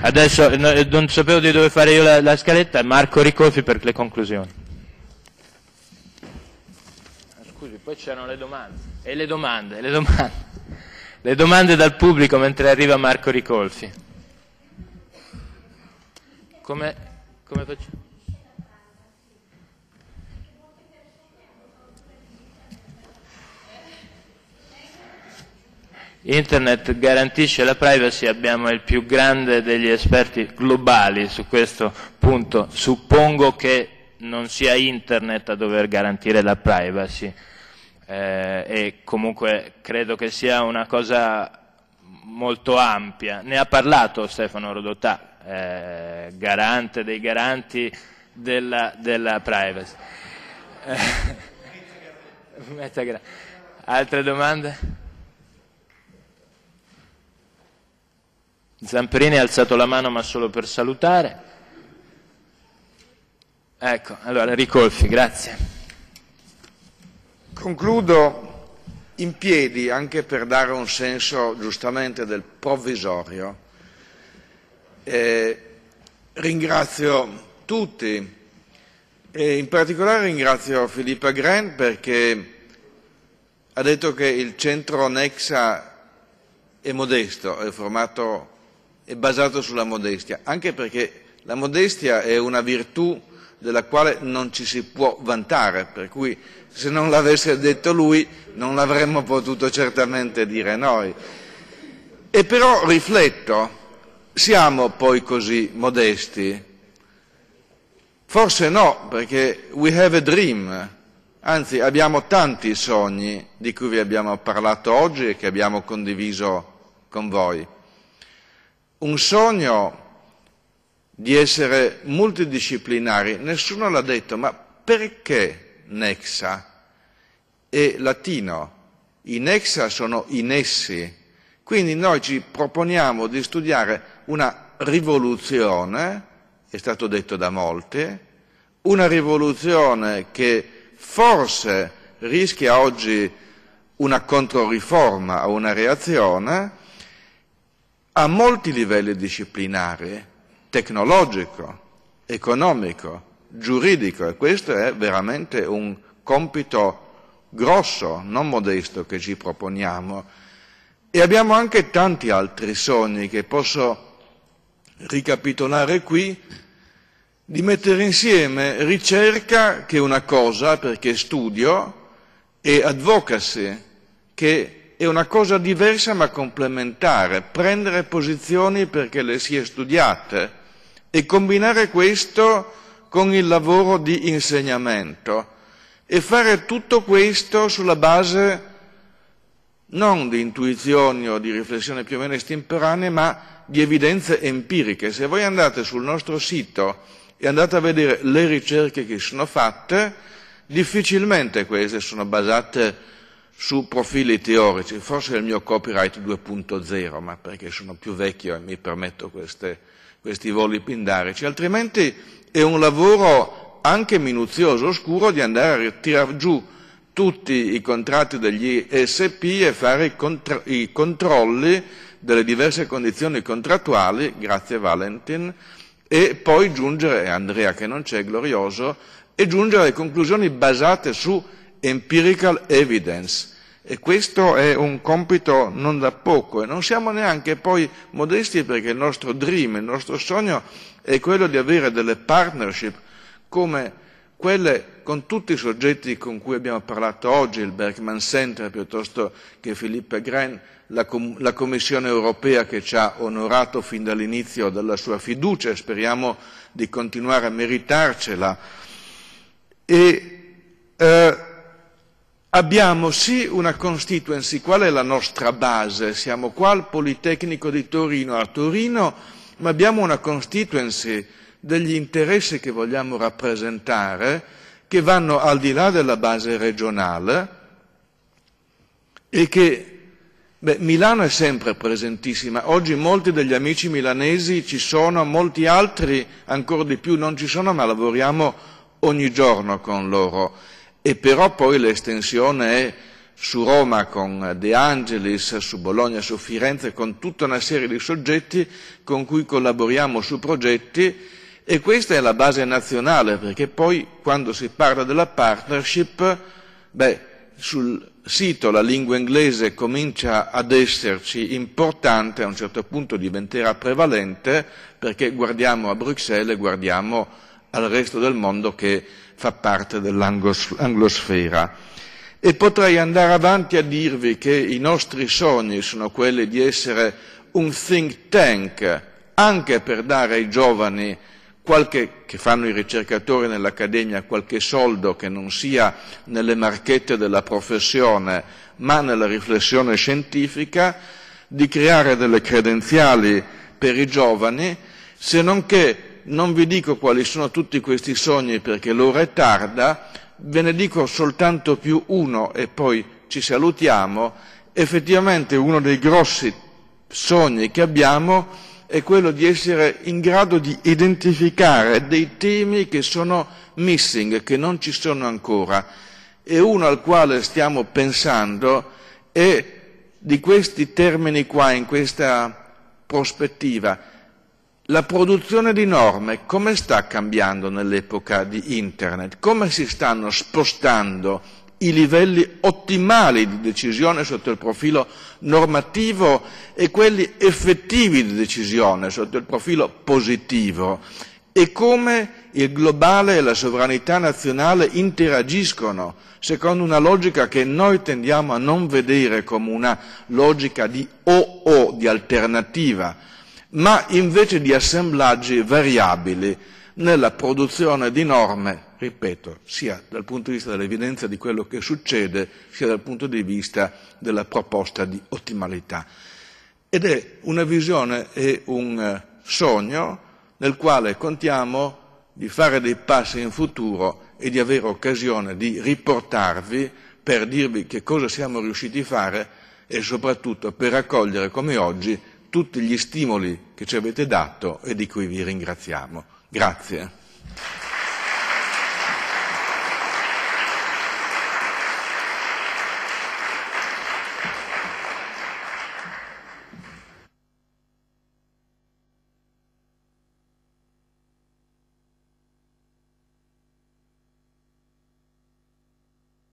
Adesso no, eh, non sapevo di dove fare io la, la scaletta, Marco Ricolfi per le conclusioni. Ah, scusi, poi c'erano le domande. E le domande, le domande. Le domande dal pubblico mentre arriva Marco Ricolfi. Come, come facciamo? Internet garantisce la privacy, abbiamo il più grande degli esperti globali su questo punto. Suppongo che non sia Internet a dover garantire la privacy eh, e comunque credo che sia una cosa molto ampia. Ne ha parlato Stefano Rodotà, eh, garante dei garanti della, della privacy. Eh, altre domande? Zamperini ha alzato la mano ma solo per salutare. Ecco, allora Ricolfi, grazie. Concludo in piedi anche per dare un senso giustamente del provvisorio. Eh, ringrazio tutti e in particolare ringrazio Filippa Grant perché ha detto che il centro Nexa è modesto, è formato è basato sulla modestia, anche perché la modestia è una virtù della quale non ci si può vantare, per cui se non l'avesse detto lui non l'avremmo potuto certamente dire noi. E però rifletto, siamo poi così modesti? Forse no, perché we have a dream, anzi abbiamo tanti sogni di cui vi abbiamo parlato oggi e che abbiamo condiviso con voi un sogno di essere multidisciplinari. Nessuno l'ha detto, ma perché Nexa è latino? I Nexa sono i nessi, Quindi noi ci proponiamo di studiare una rivoluzione, è stato detto da molti, una rivoluzione che forse rischia oggi una controriforma o una reazione, a molti livelli disciplinari, tecnologico, economico, giuridico e questo è veramente un compito grosso, non modesto, che ci proponiamo. E abbiamo anche tanti altri sogni che posso ricapitolare qui, di mettere insieme ricerca, che è una cosa perché studio, e advocacy, che è una cosa diversa ma complementare, prendere posizioni perché le si è studiate e combinare questo con il lavoro di insegnamento e fare tutto questo sulla base non di intuizioni o di riflessioni più o meno estemporanee, ma di evidenze empiriche. Se voi andate sul nostro sito e andate a vedere le ricerche che sono fatte, difficilmente queste sono basate su profili teorici, forse è il mio copyright 2.0, ma perché sono più vecchio e mi permetto queste, questi voli pindarici, altrimenti è un lavoro anche minuzioso, oscuro, di andare a tirare giù tutti i contratti degli SP e fare i, contro- i controlli delle diverse condizioni contrattuali, grazie Valentin, e poi giungere, Andrea che non c'è, glorioso, e giungere a conclusioni basate su empirical evidence. E questo è un compito non da poco e non siamo neanche poi modesti perché il nostro dream, il nostro sogno è quello di avere delle partnership come quelle con tutti i soggetti con cui abbiamo parlato oggi, il Berkman Center piuttosto che Philippe Gren, la, Com- la Commissione europea che ci ha onorato fin dall'inizio della sua fiducia e speriamo di continuare a meritarcela. E, eh, Abbiamo sì una constituency, qual è la nostra base? Siamo qua al Politecnico di Torino, a Torino, ma abbiamo una constituency degli interessi che vogliamo rappresentare che vanno al di là della base regionale e che beh, Milano è sempre presentissima. Oggi molti degli amici milanesi ci sono, molti altri ancora di più non ci sono, ma lavoriamo ogni giorno con loro e però poi l'estensione è su Roma con De Angelis, su Bologna, su Firenze, con tutta una serie di soggetti con cui collaboriamo su progetti e questa è la base nazionale perché poi quando si parla della partnership, beh, sul sito la lingua inglese comincia ad esserci importante, a un certo punto diventerà prevalente perché guardiamo a Bruxelles e guardiamo al resto del mondo che fa parte dell'anglosfera. E potrei andare avanti a dirvi che i nostri sogni sono quelli di essere un think tank anche per dare ai giovani qualche, che fanno i ricercatori nell'accademia, qualche soldo che non sia nelle marchette della professione, ma nella riflessione scientifica, di creare delle credenziali per i giovani, se non che non vi dico quali sono tutti questi sogni perché l'ora è tarda, ve ne dico soltanto più uno e poi ci salutiamo. Effettivamente uno dei grossi sogni che abbiamo è quello di essere in grado di identificare dei temi che sono missing, che non ci sono ancora. E uno al quale stiamo pensando è di questi termini qua, in questa prospettiva la produzione di norme come sta cambiando nell'epoca di Internet? Come si stanno spostando i livelli ottimali di decisione sotto il profilo normativo e quelli effettivi di decisione sotto il profilo positivo? E come il globale e la sovranità nazionale interagiscono secondo una logica che noi tendiamo a non vedere come una logica di o o, di alternativa, ma invece di assemblaggi variabili nella produzione di norme, ripeto, sia dal punto di vista dell'evidenza di quello che succede, sia dal punto di vista della proposta di ottimalità. Ed è una visione e un eh, sogno nel quale contiamo di fare dei passi in futuro e di avere occasione di riportarvi per dirvi che cosa siamo riusciti a fare e soprattutto per raccogliere come oggi tutti gli stimoli che ci avete dato e di cui vi ringraziamo. Grazie.